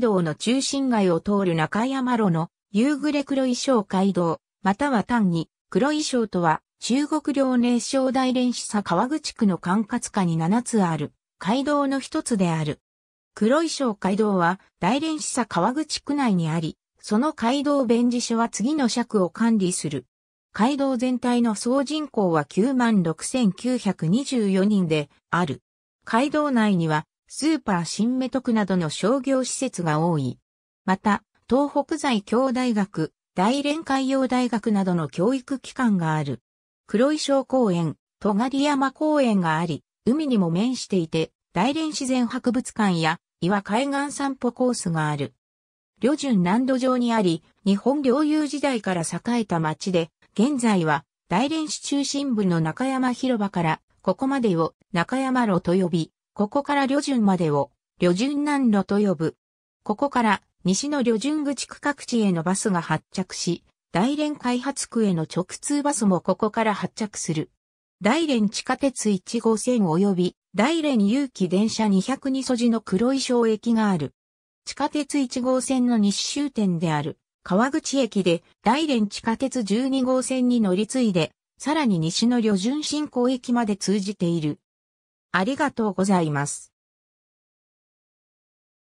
道の中心街を通る中山路の夕暮れ黒衣装街道、または単に黒衣装とは中国領内省大連市佐川口区の管轄下に7つある街道の一つである。黒衣装街道は大連市佐川口区内にあり、その街道弁事所は次の尺を管理する。街道全体の総人口は96,924人である。街道内にはスーパー新目徳などの商業施設が多い。また、東北財京大学、大連海洋大学などの教育機関がある。黒井小公園、戸狩山公園があり、海にも面していて、大連自然博物館や岩海岸散歩コースがある。旅順南土上にあり、日本領有時代から栄えた町で、現在は大連市中心部の中山広場から、ここまでを中山路と呼び、ここから旅順までを、旅順南路と呼ぶ。ここから西の旅順口区各地へのバスが発着し、大連開発区への直通バスもここから発着する。大連地下鉄1号線及び大連有機電車202地の黒井小駅がある。地下鉄1号線の西終点である川口駅で大連地下鉄12号線に乗り継いで、さらに西の旅順新港駅まで通じている。ありがとうございます。